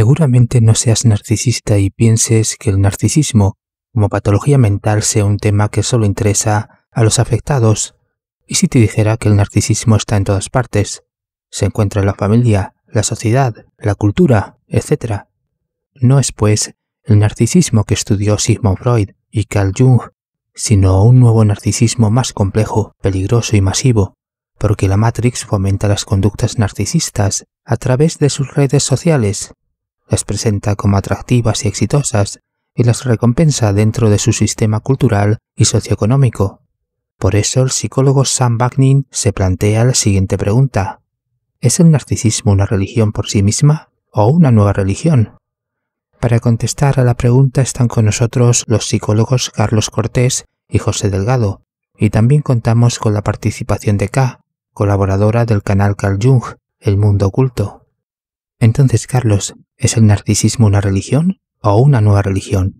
Seguramente no seas narcisista y pienses que el narcisismo como patología mental sea un tema que solo interesa a los afectados. ¿Y si te dijera que el narcisismo está en todas partes? Se encuentra en la familia, la sociedad, la cultura, etc. No es, pues, el narcisismo que estudió Sigmund Freud y Carl Jung, sino un nuevo narcisismo más complejo, peligroso y masivo, porque la Matrix fomenta las conductas narcisistas a través de sus redes sociales, las presenta como atractivas y exitosas y las recompensa dentro de su sistema cultural y socioeconómico. Por eso el psicólogo Sam Bagnin se plantea la siguiente pregunta. ¿Es el narcisismo una religión por sí misma o una nueva religión? Para contestar a la pregunta están con nosotros los psicólogos Carlos Cortés y José Delgado, y también contamos con la participación de K, colaboradora del canal Carl Jung, El Mundo Oculto. Entonces, Carlos, ¿es el narcisismo una religión o una nueva religión?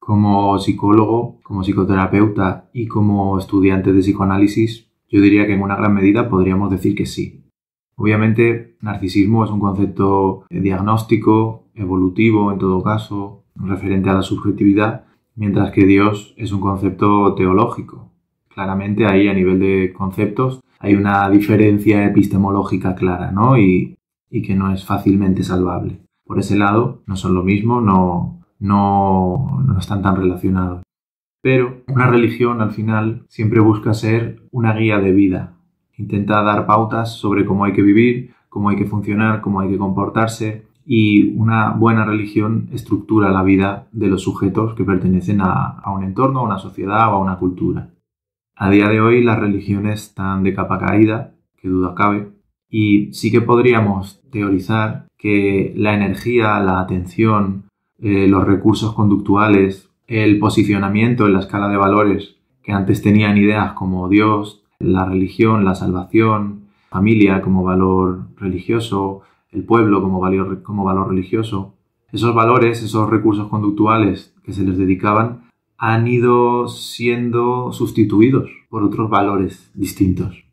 Como psicólogo, como psicoterapeuta y como estudiante de psicoanálisis, yo diría que en una gran medida podríamos decir que sí. Obviamente, narcisismo es un concepto eh, diagnóstico, evolutivo en todo caso, referente a la subjetividad, mientras que Dios es un concepto teológico. Claramente ahí a nivel de conceptos hay una diferencia epistemológica clara, ¿no? y que no es fácilmente salvable. Por ese lado, no son lo mismo, no, no, están tan relacionados. Pero una religión al final siempre busca ser una guía de vida. Intenta dar pautas sobre cómo hay que vivir, cómo hay que funcionar, cómo hay que comportarse y una buena religión estructura la vida de los sujetos que pertenecen a, a un entorno, a una sociedad o a una cultura. A día de hoy las religiones están de capa caída, que duda cabe, y sí que podríamos teorizar que la energía, la atención, eh, los recursos conductuales, el posicionamiento en la escala de valores que antes tenían ideas como Dios, la religión, la salvación, familia como valor religioso, el pueblo como valor, como valor religioso. Esos valores, esos recursos conductuales que se les dedicaban han ido siendo sustituidos por otros valores distintos.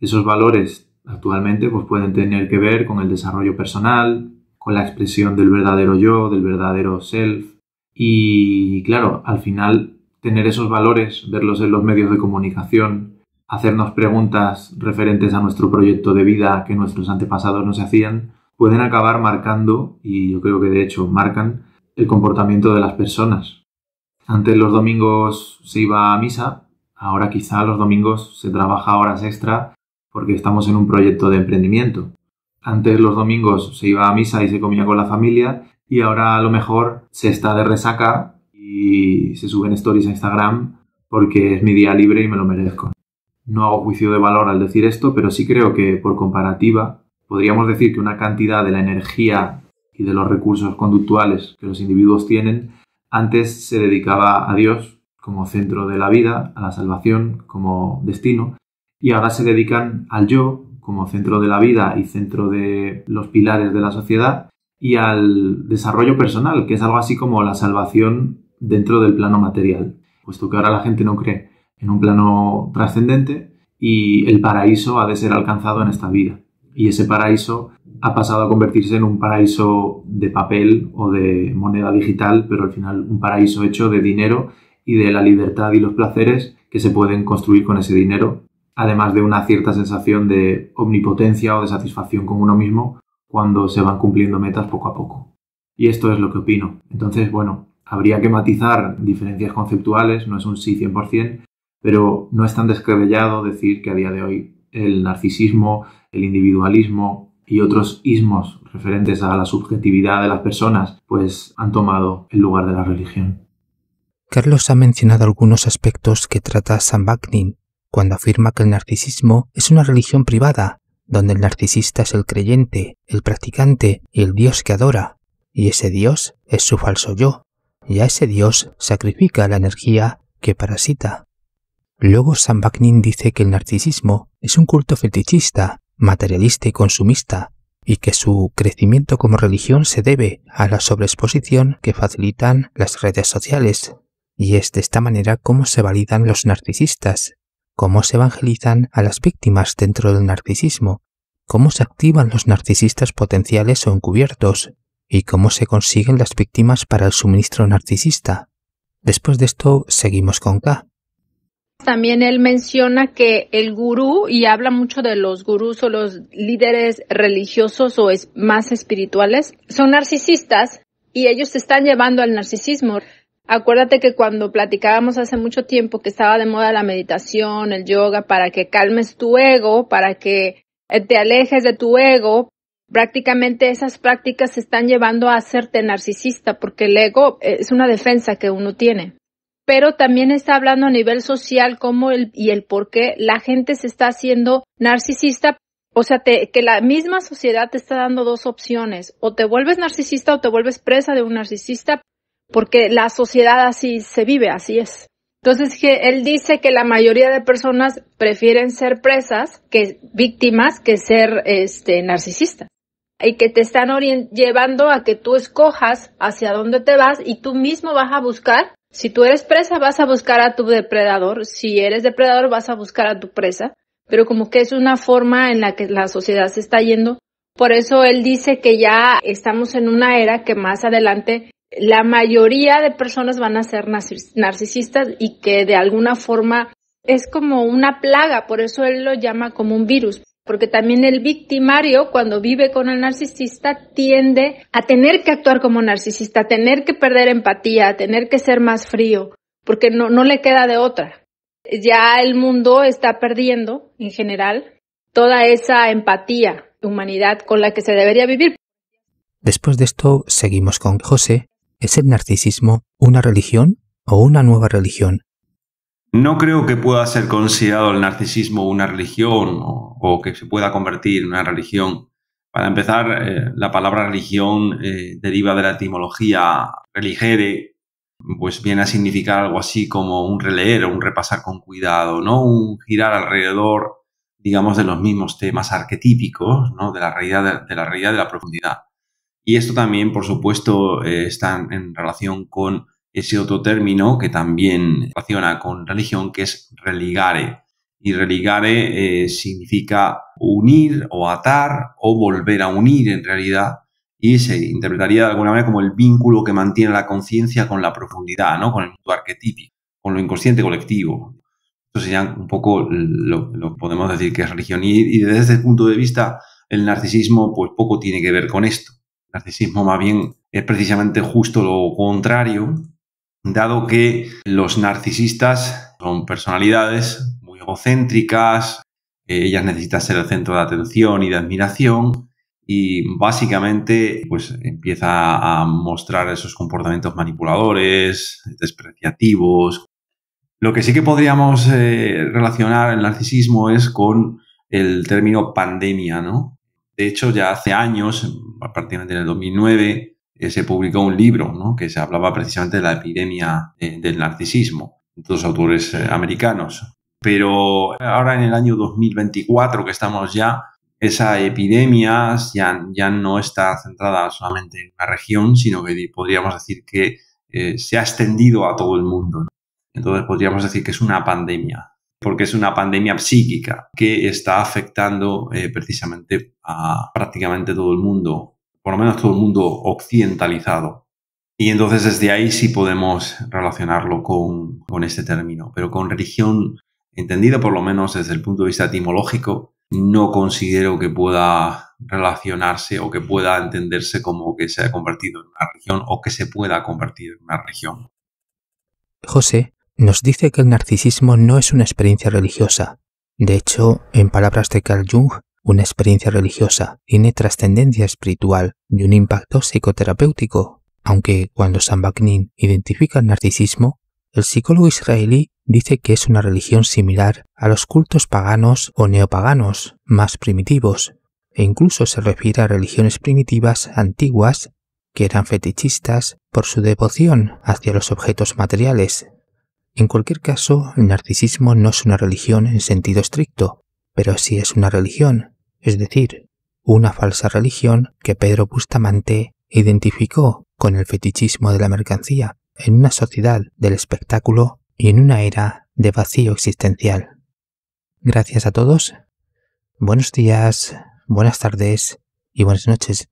Esos valores actualmente pues pueden tener que ver con el desarrollo personal, con la expresión del verdadero yo, del verdadero self. Y claro, al final tener esos valores, verlos en los medios de comunicación, hacernos preguntas referentes a nuestro proyecto de vida que nuestros antepasados no se hacían, pueden acabar marcando, y yo creo que de hecho marcan, el comportamiento de las personas. Antes los domingos se iba a misa, ahora quizá los domingos se trabaja horas extra porque estamos en un proyecto de emprendimiento. Antes los domingos se iba a misa y se comía con la familia y ahora a lo mejor se está de resaca y se suben stories a Instagram porque es mi día libre y me lo merezco. No hago juicio de valor al decir esto, pero sí creo que por comparativa podríamos decir que una cantidad de la energía y de los recursos conductuales que los individuos tienen antes se dedicaba a Dios como centro de la vida, a la salvación como destino, y ahora se dedican al yo como centro de la vida y centro de los pilares de la sociedad y al desarrollo personal, que es algo así como la salvación dentro del plano material, puesto que ahora la gente no cree en un plano trascendente y el paraíso ha de ser alcanzado en esta vida. Y ese paraíso ha pasado a convertirse en un paraíso de papel o de moneda digital, pero al final un paraíso hecho de dinero y de la libertad y los placeres que se pueden construir con ese dinero además de una cierta sensación de omnipotencia o de satisfacción con uno mismo cuando se van cumpliendo metas poco a poco. Y esto es lo que opino. Entonces, bueno, habría que matizar diferencias conceptuales, no es un sí 100%, pero no es tan descabellado decir que a día de hoy el narcisismo, el individualismo y otros ismos referentes a la subjetividad de las personas, pues han tomado el lugar de la religión. Carlos ha mencionado algunos aspectos que trata San cuando afirma que el narcisismo es una religión privada, donde el narcisista es el creyente, el practicante y el Dios que adora, y ese Dios es su falso yo, y a ese Dios sacrifica la energía que parasita. Luego San dice que el narcisismo es un culto fetichista, materialista y consumista, y que su crecimiento como religión se debe a la sobreexposición que facilitan las redes sociales, y es de esta manera como se validan los narcisistas, cómo se evangelizan a las víctimas dentro del narcisismo, cómo se activan los narcisistas potenciales o encubiertos, y cómo se consiguen las víctimas para el suministro narcisista. Después de esto, seguimos con K. También él menciona que el gurú, y habla mucho de los gurús o los líderes religiosos o más espirituales, son narcisistas y ellos se están llevando al narcisismo. Acuérdate que cuando platicábamos hace mucho tiempo que estaba de moda la meditación, el yoga, para que calmes tu ego, para que eh, te alejes de tu ego, prácticamente esas prácticas se están llevando a hacerte narcisista, porque el ego eh, es una defensa que uno tiene. Pero también está hablando a nivel social cómo el, y el por qué la gente se está haciendo narcisista. O sea, que la misma sociedad te está dando dos opciones. O te vuelves narcisista o te vuelves presa de un narcisista porque la sociedad así se vive, así es. Entonces, que él dice que la mayoría de personas prefieren ser presas que víctimas que ser este, narcisistas y que te están llevando a que tú escojas hacia dónde te vas y tú mismo vas a buscar. Si tú eres presa, vas a buscar a tu depredador. Si eres depredador, vas a buscar a tu presa. Pero como que es una forma en la que la sociedad se está yendo. Por eso él dice que ya estamos en una era que más adelante la mayoría de personas van a ser narcisistas y que de alguna forma es como una plaga, por eso él lo llama como un virus, porque también el victimario cuando vive con el narcisista tiende a tener que actuar como narcisista, a tener que perder empatía, a tener que ser más frío, porque no, no le queda de otra. Ya el mundo está perdiendo, en general, toda esa empatía, humanidad con la que se debería vivir. Después de esto, seguimos con José, ¿Es el narcisismo una religión o una nueva religión? No creo que pueda ser considerado el narcisismo una religión o, que se pueda convertir en una religión. Para empezar, eh, la palabra religión eh, deriva de la etimología religere, pues viene a significar algo así como un releer o un repasar con cuidado, ¿no? Un girar alrededor, digamos, de los mismos temas arquetípicos, ¿no? De la realidad de la, realidad de la profundidad. Y esto también, por supuesto, eh, está en relación con ese otro término que también relaciona con religión, que es religare. Y religare eh, significa unir o atar o volver a unir en realidad. Y se interpretaría de alguna manera como el vínculo que mantiene la conciencia con la profundidad, ¿no? con el mundo arquetípico, con lo inconsciente colectivo. Esto sería un poco lo, que podemos decir que es religión. Y, y desde ese punto de vista, el narcisismo pues poco tiene que ver con esto narcisismo más bien es precisamente justo lo contrario, dado que los narcisistas son personalidades muy egocéntricas, ellas necesitan ser el centro de atención y de admiración y básicamente pues empieza a mostrar esos comportamientos manipuladores, despreciativos. Lo que sí que podríamos eh, relacionar el narcisismo es con el término pandemia, ¿no? De hecho, ya hace años, a partir del 2009, eh, se publicó un libro que se hablaba precisamente de la epidemia eh, del narcisismo, dos autores eh, americanos. Pero ahora en el año 2024 que estamos ya, esa epidemia ya, no está centrada solamente en una región, sino que podríamos decir que se ha extendido a todo el mundo. Entonces podríamos decir que es una pandemia porque es una pandemia psíquica que está afectando eh, precisamente a prácticamente todo el mundo, por lo menos todo el mundo occidentalizado. Y entonces desde ahí sí podemos relacionarlo con, con este término, pero con religión, entendida por lo menos desde el punto de vista etimológico, no considero que pueda relacionarse o que pueda entenderse como que se ha convertido en una religión o que se pueda convertir en una religión. José, nos dice que el narcisismo no es una experiencia religiosa. De hecho, en palabras de Carl Jung, una experiencia religiosa tiene trascendencia espiritual y un impacto psicoterapéutico, aunque cuando Sam identifica el narcisismo, el psicólogo israelí dice que es una religión similar a los cultos paganos o neopaganos más primitivos, e incluso se refiere a religiones primitivas antiguas que eran fetichistas por su devoción hacia los objetos materiales, en cualquier caso, el narcisismo no es una religión en sentido estricto, pero sí es una religión, es decir, una falsa religión que Pedro Bustamante identificó con el fetichismo de la mercancía en una sociedad del espectáculo y en una era de vacío existencial. Gracias a todos. Buenos días, buenas tardes y buenas noches.